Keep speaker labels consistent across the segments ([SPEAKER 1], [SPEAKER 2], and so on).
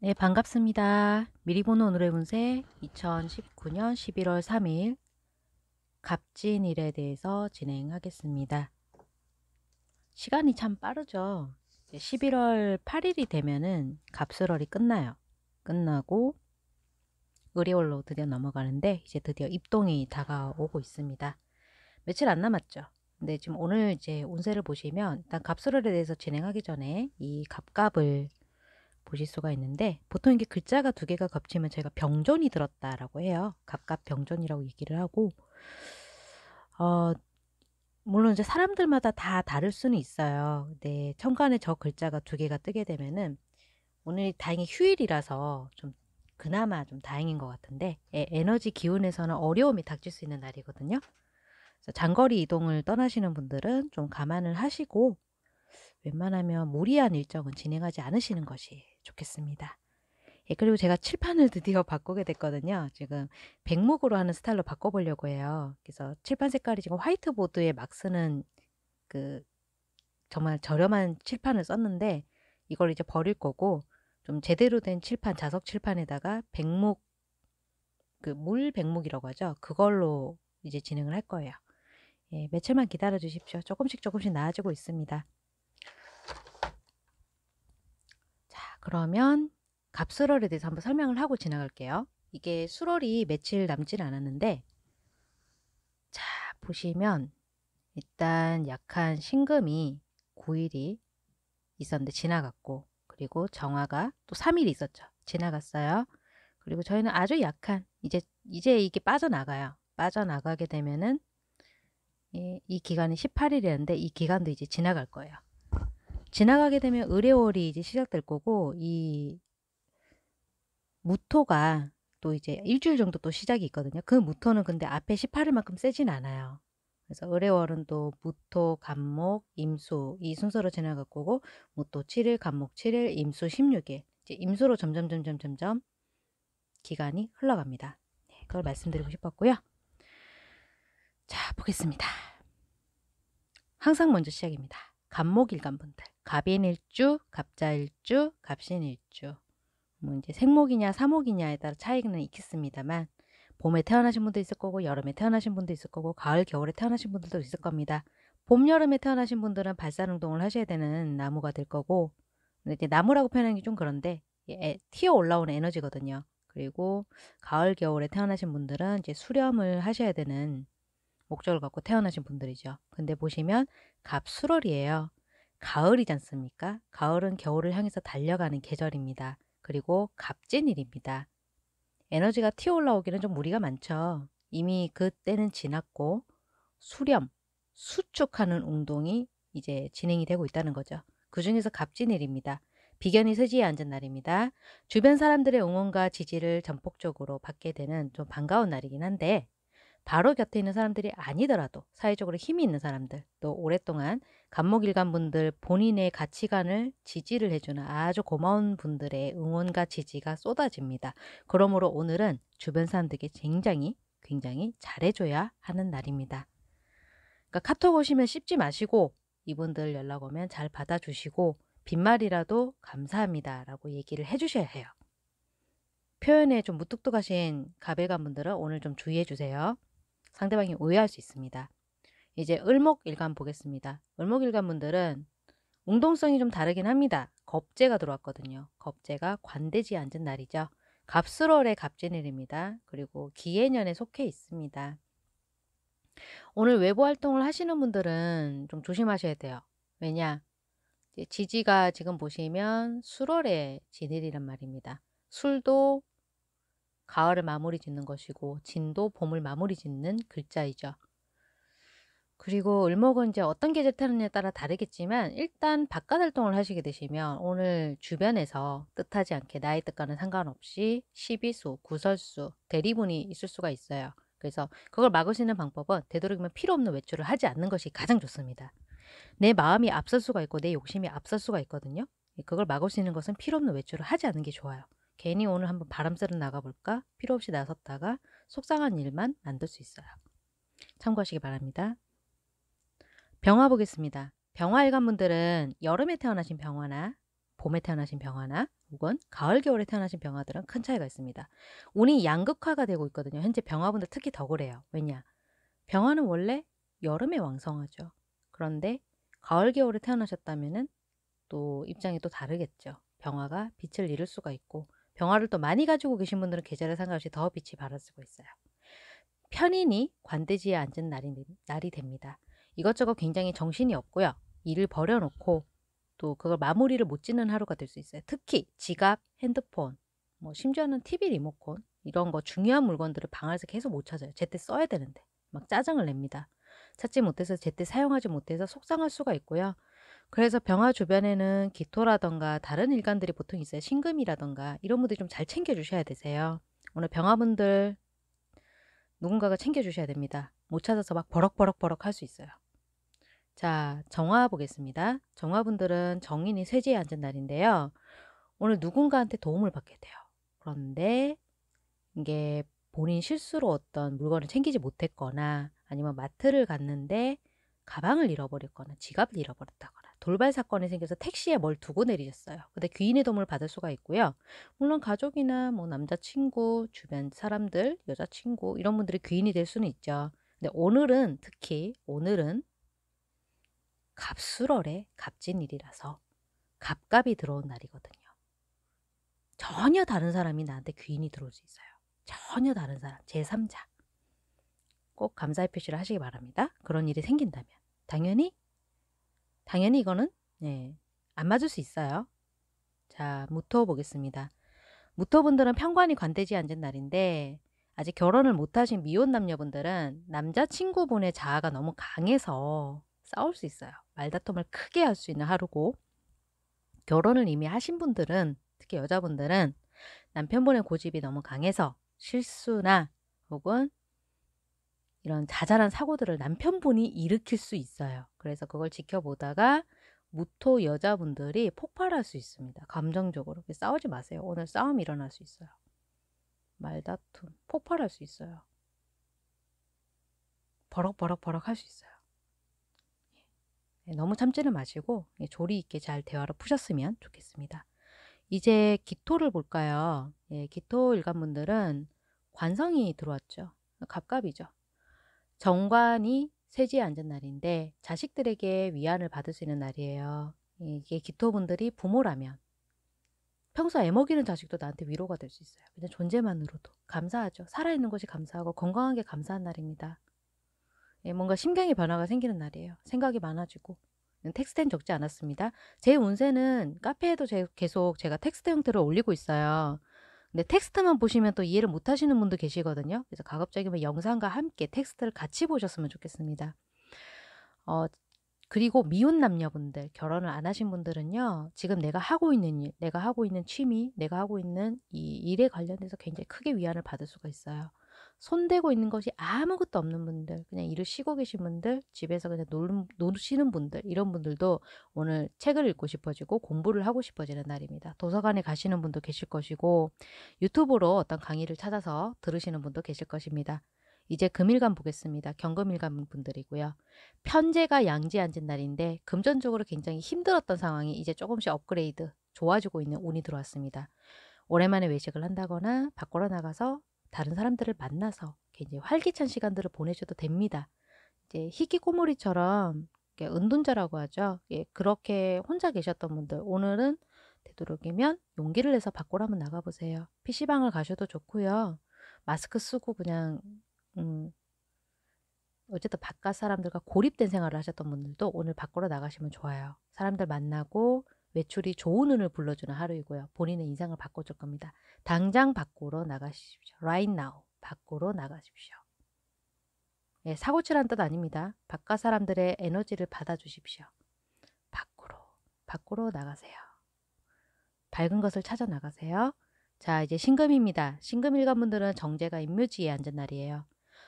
[SPEAKER 1] 네, 반갑습니다. 미리 보는 오늘의 운세 2019년 11월 3일 갑진일에 대해서 진행하겠습니다. 시간이 참 빠르죠. 11월 8일이 되면은 갑술월이 끝나요. 끝나고 의리월로 드디어 넘어가는데 이제 드디어 입동이 다가오고 있습니다. 며칠 안 남았죠. 근데 지금 오늘 이제 운세를 보시면 일단 갑술월에 대해서 진행하기 전에 이 갑갑을 보실 수가 있는데 보통 이게 글자가 두 개가 겹치면 제가 병존이 들었다라고 해요. 각각 병존이라고 얘기를 하고 어 물론 이제 사람들마다 다 다를 수는 있어요. 근데 천간에 저 글자가 두 개가 뜨게 되면은 오늘 다행히 휴일이라서 좀 그나마 좀 다행인 것 같은데 에, 에너지 기운에서는 어려움이 닥칠 수 있는 날이거든요. 그래서 장거리 이동을 떠나시는 분들은 좀 감안을 하시고 웬만하면 무리한 일정은 진행하지 않으시는 것이 좋겠습니다. 예, 그리고 제가 칠판을 드디어 바꾸게 됐거든요. 지금 백목으로 하는 스타일로 바꿔보려고 해요. 그래서 칠판 색깔이 지금 화이트보드에 막 쓰는 그 정말 저렴한 칠판을 썼는데 이걸 이제 버릴 거고 좀 제대로 된 칠판, 자석 칠판에다가 백목, 그 물 백목이라고 하죠. 그걸로 이제 진행을 할 거예요. 예, 며칠만 기다려 주십시오. 조금씩 조금씩 나아지고 있습니다. 그러면 값수럴에 대해서 한번 설명을 하고 지나갈게요. 이게 수럴이 며칠 남질 않았는데 자 보시면 일단 약한 신금이 9일이 있었는데 지나갔고 그리고 정화가 또 3일 이 있었죠. 지나갔어요. 그리고 저희는 아주 약한 이제 이제 이게 빠져나가요. 빠져나가게 되면은 이, 이 기간이 18일이었는데 이 기간도 이제 지나갈 거예요. 지나가게 되면 의뢰월이 이제 시작될 거고 이 무토가 또 이제 일주일 정도 또 시작이 있거든요. 그 무토는 근데 앞에 18일만큼 세진 않아요. 그래서 의뢰월은 또 무토, 감목 임수 이 순서로 지나갈 거고 무토 7일, 감목 7일, 임수 16일 이제 임수로 점점 점점 점점 기간이 흘러갑니다. 네, 그걸 말씀드리고 싶었고요. 자 보겠습니다. 항상 먼저 시작입니다. 갑목일간분들 갑인일주, 갑자일주, 갑신일주 뭐 이제 생목이냐 사목이냐에 따라 차이는 있겠습니다만 봄에 태어나신 분도 있을 거고 여름에 태어나신 분도 있을 거고 가을 겨울에 태어나신 분들도 있을 겁니다. 봄 여름에 태어나신 분들은 발산운동을 하셔야 되는 나무가 될 거고 이제 나무라고 표현하는 게 좀 그런데 예, 튀어 올라오는 에너지거든요. 그리고 가을 겨울에 태어나신 분들은 이제 수렴을 하셔야 되는 목적을 갖고 태어나신 분들이죠. 근데 보시면 갑수월이에요. 가을이지 않습니까? 가을은 겨울을 향해서 달려가는 계절입니다. 그리고 갑진일입니다. 에너지가 튀어 올라오기는 좀 무리가 많죠. 이미 그때는 지났고 수렴, 수축하는 운동이 이제 진행이 되고 있다는 거죠. 그 중에서 갑진일입니다. 비견이 서지에 앉은 날입니다. 주변 사람들의 응원과 지지를 전폭적으로 받게 되는 좀 반가운 날이긴 한데 바로 곁에 있는 사람들이 아니더라도 사회적으로 힘이 있는 사람들 또 오랫동안 감목일간 분들 본인의 가치관을 지지를 해주는 아주 고마운 분들의 응원과 지지가 쏟아집니다. 그러므로 오늘은 주변 사람들에게 굉장히 굉장히 잘해줘야 하는 날입니다. 그러니까 카톡 오시면 씹지 마시고 이분들 연락 오면 잘 받아주시고 빈말이라도 감사합니다 라고 얘기를 해주셔야 해요. 표현에 좀 무뚝뚝하신 가벨간 분들은 오늘 좀 주의해 주세요. 상대방이 오해할 수 있습니다. 이제 을목일간 보겠습니다. 을목일간 분들은 운동성이 좀 다르긴 합니다. 겁재가 들어왔거든요. 겁재가 관대지 앉은 날이죠. 갑술월의 갑진일입니다. 그리고 기해년에 속해 있습니다. 오늘 외부 활동을 하시는 분들은 좀 조심하셔야 돼요. 왜냐? 지지가 지금 보시면 술월의 진일이란 말입니다. 술도 가을을 마무리 짓는 것이고 진도 봄을 마무리 짓는 글자이죠. 그리고 을목은 이제 어떤 계절 타느냐에 따라 다르겠지만 일단 바깥 활동을 하시게 되시면 오늘 주변에서 뜻하지 않게 나이 뜻과는 상관없이 시비수, 구설수, 대리분이 있을 수가 있어요. 그래서 그걸 막으시는 방법은 되도록이면 필요 없는 외출을 하지 않는 것이 가장 좋습니다. 내 마음이 앞설 수가 있고 내 욕심이 앞설 수가 있거든요. 그걸 막을 수 있는 것은 필요 없는 외출을 하지 않는 게 좋아요. 괜히 오늘 한번 바람 쐬러 나가볼까? 필요 없이 나섰다가 속상한 일만 만들 수 있어요. 참고하시기 바랍니다. 병화 보겠습니다. 병화 일관분들은 여름에 태어나신 병화나 봄에 태어나신 병화나 혹은 가을 겨울에 태어나신 병화들은 큰 차이가 있습니다. 운이 양극화가 되고 있거든요. 현재 병화분들 특히 더 그래요. 왜냐? 병화는 원래 여름에 왕성하죠. 그런데 가을 겨울에 태어나셨다면또 입장이 또 다르겠죠. 병화가 빛을 잃을 수가 있고 병화를 또 많이 가지고 계신 분들은 계절에 상관없이 더 빛이 발라쓰고 있어요. 편인이 관대지에 앉은 날이, 날이 됩니다. 이것저것 굉장히 정신이 없고요. 일을 버려놓고 또 그걸 마무리를 못 짓는 하루가 될 수 있어요. 특히 지갑, 핸드폰, 뭐 심지어는 TV 리모컨 이런 거 중요한 물건들을 방에서 계속 못 찾아요. 제때 써야 되는데 막 짜증을 냅니다. 찾지 못해서 제때 사용하지 못해서 속상할 수가 있고요. 그래서 병화 주변에는 기토라던가 다른 일간들이 보통 있어요. 신금이라던가 이런 분들이 좀 잘 챙겨주셔야 되세요. 오늘 병화분들 누군가가 챙겨주셔야 됩니다. 못 찾아서 막 버럭버럭버럭 할 수 있어요. 자, 정화 보겠습니다. 정화분들은 정인이 세지에 앉은 날인데요. 오늘 누군가한테 도움을 받게 돼요. 그런데 이게 본인 실수로 어떤 물건을 챙기지 못했거나 아니면 마트를 갔는데 가방을 잃어버렸거나 지갑을 잃어버렸다거나 돌발 사건이 생겨서 택시에 뭘 두고 내리셨어요. 근데 귀인의 도움을 받을 수가 있고요. 물론 가족이나 뭐 남자친구, 주변 사람들, 여자친구 이런 분들이 귀인이 될 수는 있죠. 근데 오늘은 특히 오늘은 갑술월에 갑진일이라서 갑갑이 들어온 날이거든요. 전혀 다른 사람이 나한테 귀인이 들어올 수 있어요. 전혀 다른 사람, 제3자. 꼭 감사의 표시를 하시기 바랍니다. 그런 일이 생긴다면. 당연히 당연히 이거는 네, 안 맞을 수 있어요. 자, 무토 보겠습니다. 무토분들은 편관이 관대지 않은 날인데 아직 결혼을 못하신 미혼 남녀분들은 남자친구분의 자아가 너무 강해서 싸울 수 있어요. 말다툼을 크게 할 수 있는 하루고 결혼을 이미 하신 분들은 특히 여자분들은 남편분의 고집이 너무 강해서 실수나 혹은 이런 자잘한 사고들을 남편분이 일으킬 수 있어요. 그래서 그걸 지켜보다가 무토 여자분들이 폭발할 수 있습니다. 감정적으로. 싸우지 마세요. 오늘 싸움 이 일어날 수 있어요. 말다툼. 폭발할 수 있어요. 버럭버럭버럭 할 수 있어요. 예. 예, 너무 참지는 마시고 예, 조리 있게 잘 대화를 푸셨으면 좋겠습니다. 이제 기토를 볼까요? 예, 기토 일간분들은 관성이 들어왔죠. 갑갑이죠. 정관이 세지에 앉은 날인데 자식들에게 위안을 받을 수 있는 날이에요. 이게 기토분들이 부모라면 평소 애먹이는 자식도 나한테 위로가 될 수 있어요. 그냥 존재만으로도 감사하죠. 살아있는 것이 감사하고 건강한 게 감사한 날입니다. 예, 뭔가 심경의 변화가 생기는 날이에요. 생각이 많아지고 텍스트는 적지 않았습니다. 제 운세는 카페에도 계속 제가 텍스트 형태로 올리고 있어요. 근데 텍스트만 보시면 또 이해를 못 하시는 분도 계시거든요. 그래서 가급적이면 영상과 함께 텍스트를 같이 보셨으면 좋겠습니다. 어, 그리고 미혼 남녀분들, 결혼을 안 하신 분들은요, 지금 내가 하고 있는 일, 내가 하고 있는 취미, 내가 하고 있는 이 일에 관련돼서 굉장히 크게 위안을 받을 수가 있어요. 손대고 있는 것이 아무것도 없는 분들, 그냥 일을 쉬고 계신 분들, 집에서 그냥 놀, 노시는 분들, 이런 분들도 오늘 책을 읽고 싶어지고 공부를 하고 싶어지는 날입니다. 도서관에 가시는 분도 계실 것이고 유튜브로 어떤 강의를 찾아서 들으시는 분도 계실 것입니다. 이제 금일간 보겠습니다. 경금일간 분들이고요. 편제가 양지 앉은 날인데 금전적으로 굉장히 힘들었던 상황이 이제 조금씩 업그레이드, 좋아지고 있는 운이 들어왔습니다. 오랜만에 외식을 한다거나 밖으로 나가서 다른 사람들을 만나서 굉장히 활기찬 시간들을 보내셔도 됩니다. 이제 희귀 꼬물이처럼 은둔자라고 하죠. 예, 그렇게 혼자 계셨던 분들 오늘은 되도록이면 용기를 내서 밖으로 한번 나가보세요. PC방을 가셔도 좋고요. 마스크 쓰고 그냥 음, 어쨌든 바깥 사람들과 고립된 생활을 하셨던 분들도 오늘 밖으로 나가시면 좋아요. 사람들 만나고 매출이 좋은 운을 불러주는 하루이고요. 본인의 인상을 바꿔줄 겁니다. 당장 밖으로 나가십시오. Right now. 밖으로 나가십시오. 예, 사고치란 뜻 아닙니다. 바깥 사람들의 에너지를 받아주십시오. 밖으로, 밖으로 나가세요. 밝은 것을 찾아 나가세요. 자, 이제 신금입니다. 신금 일관분들은 정제가 임묘지에 앉은 날이에요.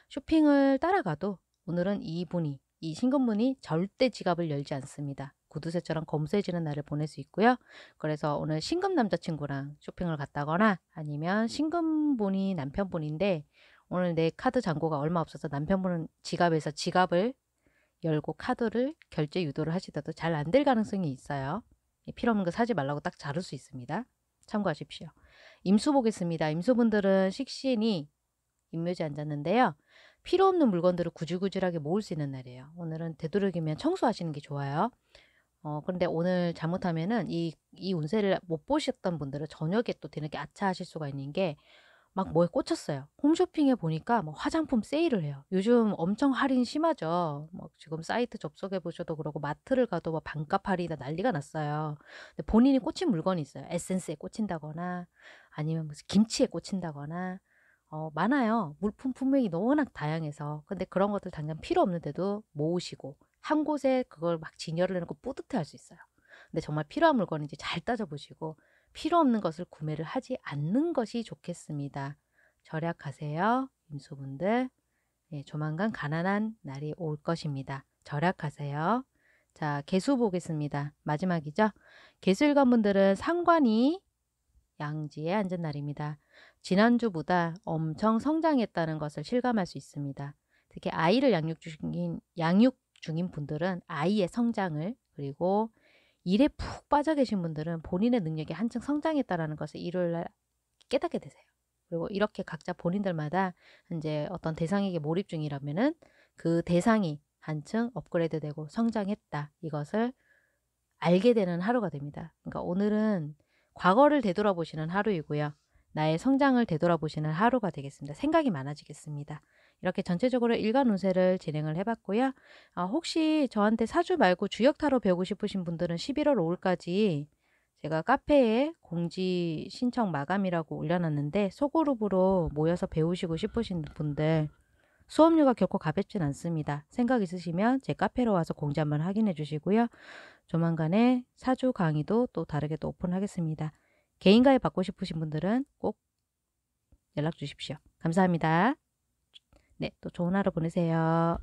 [SPEAKER 1] 쇼핑을 따라가도 오늘은 이분이, 이 신금분이 절대 지갑을 열지 않습니다. 구두쇠처럼 검소해지는 날을 보낼 수 있고요. 그래서 오늘 신금 남자친구랑 쇼핑을 갔다거나 아니면 신금분이 남편분인데 오늘 내 카드 잔고가 얼마 없어서 남편분은 지갑에서 지갑을 열고 카드를 결제 유도를 하시더라도 잘 안 될 가능성이 있어요. 필요 없는 거 사지 말라고 딱 자를 수 있습니다. 참고하십시오. 임수 보겠습니다. 임수분들은 식신이 임묘지 앉았는데요. 필요 없는 물건들을 구질구질하게 모을 수 있는 날이에요. 오늘은 되도록이면 청소하시는 게 좋아요. 어, 그런데 오늘 잘못하면은 이, 이 운세를 못 보셨던 분들은 저녁에 또 뒤늦게 아차하실 수가 있는 게막 네. 뭐에 꽂혔어요. 홈쇼핑에 보니까 뭐 화장품 세일을 해요. 요즘 엄청 할인 심하죠. 뭐 지금 사이트 접속해 보셔도 그러고 마트를 가도 막 뭐 반값 할인이 난리가 났어요. 근데 본인이 꽂힌 물건이 있어요. 에센스에 꽂힌다거나 아니면 무슨 김치에 꽂힌다거나 어, 많아요. 물품 품명이 워낙 다양해서. 근데 그런 것들 당장 필요 없는데도 모으시고 한 곳에 그걸 막 진열을 해놓고 뿌듯해할 수 있어요. 근데 정말 필요한 물건인지 잘 따져보시고 필요 없는 것을 구매를 하지 않는 것이 좋겠습니다. 절약하세요, 임수분들. 예, 조만간 가난한 날이 올 것입니다. 절약하세요. 자, 개수 보겠습니다. 마지막이죠. 개수일관분들은 상관이 양지에 앉은 날입니다. 지난주보다 엄청 성장했다는 것을 실감할 수 있습니다. 특히 아이를 양육 중인, 양육 중인 분들은 아이의 성장을 그리고 일에 푹 빠져 계신 분들은 본인의 능력이 한층 성장했다라는 것을 일요일 날 깨닫게 되세요. 그리고 이렇게 각자 본인들마다 이제 어떤 대상에게 몰입 중이라면은 그 대상이 한층 업그레이드 되고 성장했다. 이것을 알게 되는 하루가 됩니다. 그러니까 오늘은 과거를 되돌아보시는 하루이고요. 나의 성장을 되돌아보시는 하루가 되겠습니다. 생각이 많아지겠습니다. 이렇게 전체적으로 일간 운세를 진행을 해봤고요. 아, 혹시 저한테 사주 말고 주역타로 배우고 싶으신 분들은 11월 5일까지 제가 카페에 공지 신청 마감이라고 올려놨는데 소그룹으로 모여서 배우시고 싶으신 분들 수업료가 결코 가볍진 않습니다. 생각 있으시면 제 카페로 와서 공지 한번 확인해 주시고요. 조만간에 사주 강의도 또 다르게 또 오픈하겠습니다. 개인 가입 받고 싶으신 분들은 꼭 연락 주십시오. 감사합니다. 네, 또 좋은 하루 보내세요.